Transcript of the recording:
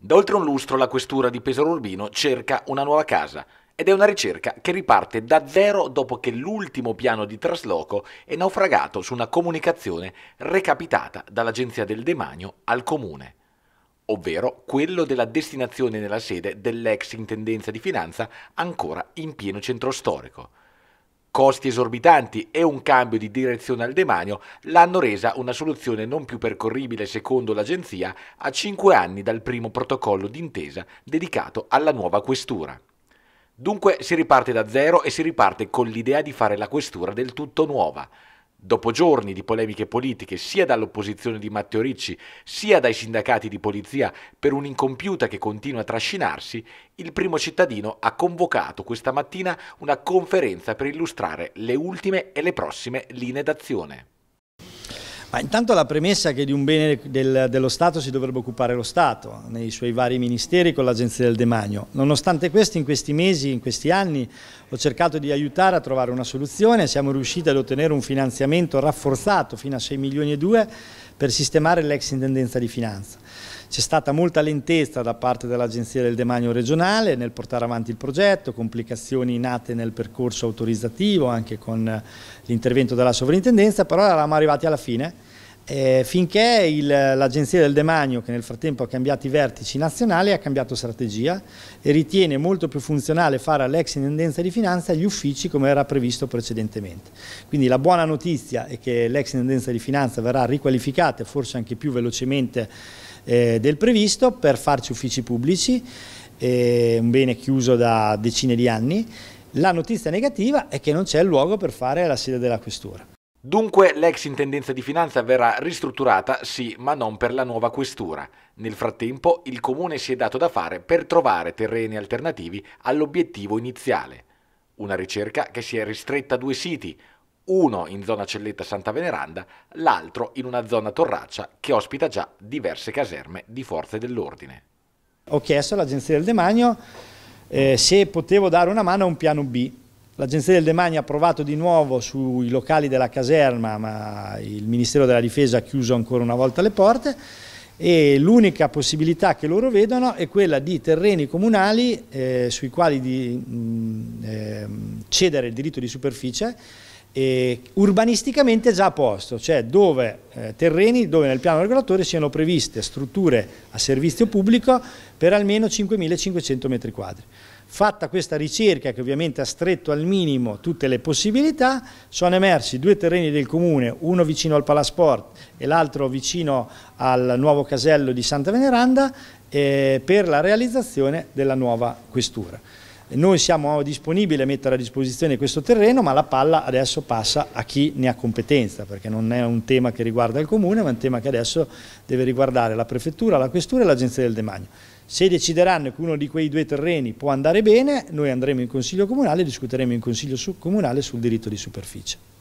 Da oltre un lustro la questura di Pesaro Urbino cerca una nuova casa ed è una ricerca che riparte da zero dopo che l'ultimo piano di trasloco è naufragato su una comunicazione recapitata dall'Agenzia del Demanio al Comune, ovvero quello della destinazione nella sede dell'ex Intendenza di Finanza ancora in pieno centro storico costi esorbitanti e un cambio di direzione al demanio l'hanno resa una soluzione non più percorribile secondo l'agenzia a cinque anni dal primo protocollo d'intesa dedicato alla nuova questura. Dunque si riparte da zero e si riparte con l'idea di fare la questura del tutto nuova. Dopo giorni di polemiche politiche sia dall'opposizione di Matteo Ricci sia dai sindacati di polizia per un'incompiuta che continua a trascinarsi, il primo cittadino ha convocato questa mattina una conferenza per illustrare le ultime e le prossime linee d'azione. Ma intanto la premessa è che di un bene del, dello Stato si dovrebbe occupare lo Stato, nei suoi vari ministeri con l'Agenzia del Demanio. Nonostante questo, in questi mesi, in questi anni, ho cercato di aiutare a trovare una soluzione, siamo riusciti ad ottenere un finanziamento rafforzato fino a 6 milioni e 2 per sistemare l'ex intendenza di finanza. C'è stata molta lentezza da parte dell'Agenzia del Demanio regionale nel portare avanti il progetto, complicazioni nate nel percorso autorizzativo anche con l'intervento della sovrintendenza, però eravamo arrivati alla fine eh, finché l'Agenzia del Demanio, che nel frattempo ha cambiato i vertici nazionali, ha cambiato strategia e ritiene molto più funzionale fare all'ex Intendenza di Finanza gli uffici come era previsto precedentemente. Quindi la buona notizia è che l'ex Intendenza di Finanza verrà riqualificata, forse anche più velocemente eh, del previsto, per farci uffici pubblici, eh, un bene chiuso da decine di anni. La notizia negativa è che non c'è il luogo per fare la sede della questura. Dunque l'ex Intendenza di Finanza verrà ristrutturata, sì, ma non per la nuova questura. Nel frattempo il Comune si è dato da fare per trovare terreni alternativi all'obiettivo iniziale. Una ricerca che si è ristretta a due siti, uno in zona Celletta Santa Veneranda, l'altro in una zona Torraccia che ospita già diverse caserme di forze dell'ordine. Ho chiesto all'Agenzia del Demanio eh, se potevo dare una mano a un piano B L'Agenzia del Demani ha provato di nuovo sui locali della caserma, ma il Ministero della Difesa ha chiuso ancora una volta le porte e l'unica possibilità che loro vedono è quella di terreni comunali eh, sui quali di, mh, mm, eh, cedere il diritto di superficie eh, urbanisticamente già a posto, cioè dove, eh, terreni dove nel piano regolatore siano previste strutture a servizio pubblico per almeno 5.500 metri quadri. Fatta questa ricerca, che ovviamente ha stretto al minimo tutte le possibilità, sono emersi due terreni del comune, uno vicino al Palasport e l'altro vicino al nuovo casello di Santa Veneranda, eh, per la realizzazione della nuova questura. Noi siamo disponibili a mettere a disposizione questo terreno, ma la palla adesso passa a chi ne ha competenza, perché non è un tema che riguarda il Comune, ma è un tema che adesso deve riguardare la Prefettura, la Questura e l'Agenzia del Demanio. Se decideranno che uno di quei due terreni può andare bene, noi andremo in Consiglio Comunale e discuteremo in Consiglio Comunale sul diritto di superficie.